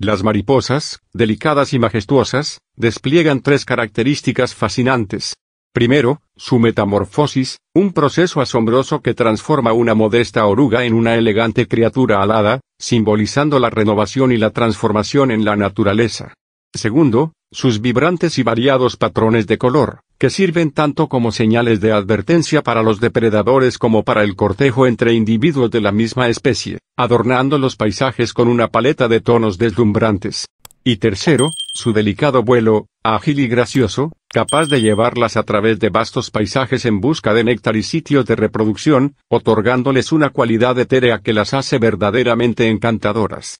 Las mariposas, delicadas y majestuosas, despliegan tres características fascinantes. Primero, su metamorfosis, un proceso asombroso que transforma una modesta oruga en una elegante criatura alada, simbolizando la renovación y la transformación en la naturaleza. Segundo, sus vibrantes y variados patrones de color, que sirven tanto como señales de advertencia para los depredadores como para el cortejo entre individuos de la misma especie, adornando los paisajes con una paleta de tonos deslumbrantes. Y tercero, su delicado vuelo, ágil y gracioso, capaz de llevarlas a través de vastos paisajes en busca de néctar y sitios de reproducción, otorgándoles una cualidad etérea que las hace verdaderamente encantadoras.